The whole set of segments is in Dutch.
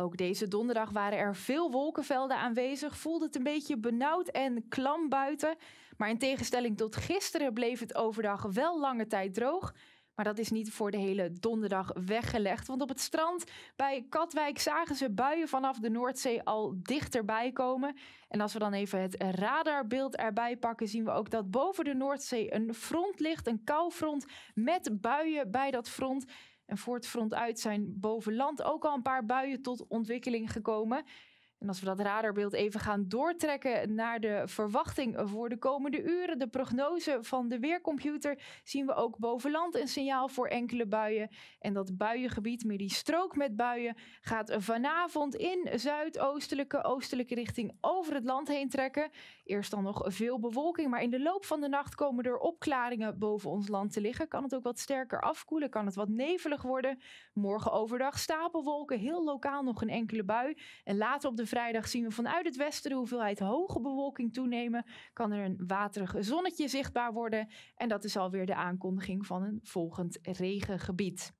Ook deze donderdag waren er veel wolkenvelden aanwezig. Voelde het een beetje benauwd en klam buiten. Maar in tegenstelling tot gisteren bleef het overdag wel lange tijd droog. Maar dat is niet voor de hele donderdag weggelegd. Want op het strand bij Katwijk zagen ze buien vanaf de Noordzee al dichterbij komen. En als we dan even het radarbeeld erbij pakken, zien we ook dat boven de Noordzee een front ligt. Een koufront met buien bij dat front. En voor het front uit zijn boven land ook al een paar buien tot ontwikkeling gekomen. En als we dat radarbeeld even gaan doortrekken naar de verwachting voor de komende uren, de prognose van de weercomputer, zien we ook boven land een signaal voor enkele buien. En dat buiengebied, meer die strook met buien, gaat vanavond in zuidoostelijke, oostelijke richting over het land heen trekken. Eerst dan nog veel bewolking, maar in de loop van de nacht komen er opklaringen boven ons land te liggen. Kan het ook wat sterker afkoelen, kan het wat nevelig worden. Morgen overdag stapelwolken, heel lokaal nog een enkele bui. En later op de vrijdag zien we vanuit het westen de hoeveelheid hoge bewolking toenemen. Kan er een waterig zonnetje zichtbaar worden. En dat is alweer de aankondiging van een volgend regengebied.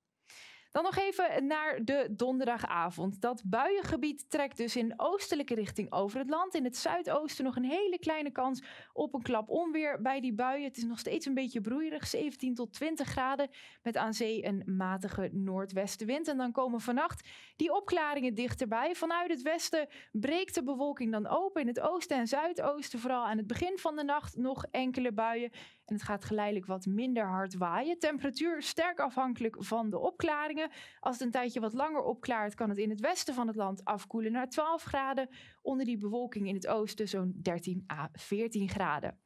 Dan nog even naar de donderdagavond. Dat buiengebied trekt dus in oostelijke richting over het land. In het zuidoosten nog een hele kleine kans op een klap onweer bij die buien. Het is nog steeds een beetje broeierig, 17 tot 20 graden. Met aan zee een matige noordwestenwind. En dan komen vannacht die opklaringen dichterbij. Vanuit het westen breekt de bewolking dan open. In het oosten en zuidoosten, vooral aan het begin van de nacht, nog enkele buien. En het gaat geleidelijk wat minder hard waaien. Temperatuur sterk afhankelijk van de opklaringen. Als het een tijdje wat langer opklaart, kan het in het westen van het land afkoelen naar 12 graden. Onder die bewolking in het oosten zo'n 13 à 14 graden.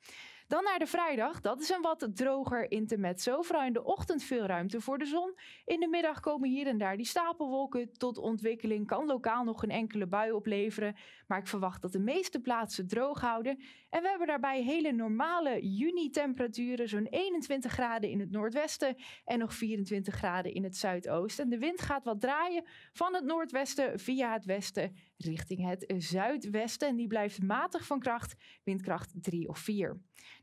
Dan naar de vrijdag. Dat is een wat droger intermezzo. Vooral in de ochtend veel ruimte voor de zon. In de middag komen hier en daar die stapelwolken tot ontwikkeling. Kan lokaal nog een enkele bui opleveren. Maar ik verwacht dat de meeste plaatsen droog houden. En we hebben daarbij hele normale juni-temperaturen. Zo'n 21 graden in het noordwesten en nog 24 graden in het zuidoosten. En de wind gaat wat draaien van het noordwesten via het westen richting het zuidwesten. En die blijft matig van kracht, windkracht 3 of 4.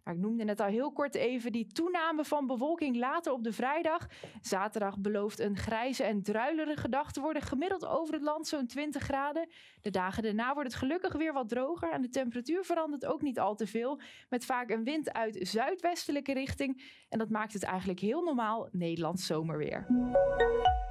Nou, ik noemde net al heel kort even die toename van bewolking later op de vrijdag. Zaterdag belooft een grijze en druilerige dag te worden. Gemiddeld over het land zo'n 20 graden. De dagen daarna wordt het gelukkig weer wat droger. En de temperatuur verandert ook niet al te veel. Met vaak een wind uit zuidwestelijke richting. En dat maakt het eigenlijk heel normaal Nederlands zomerweer.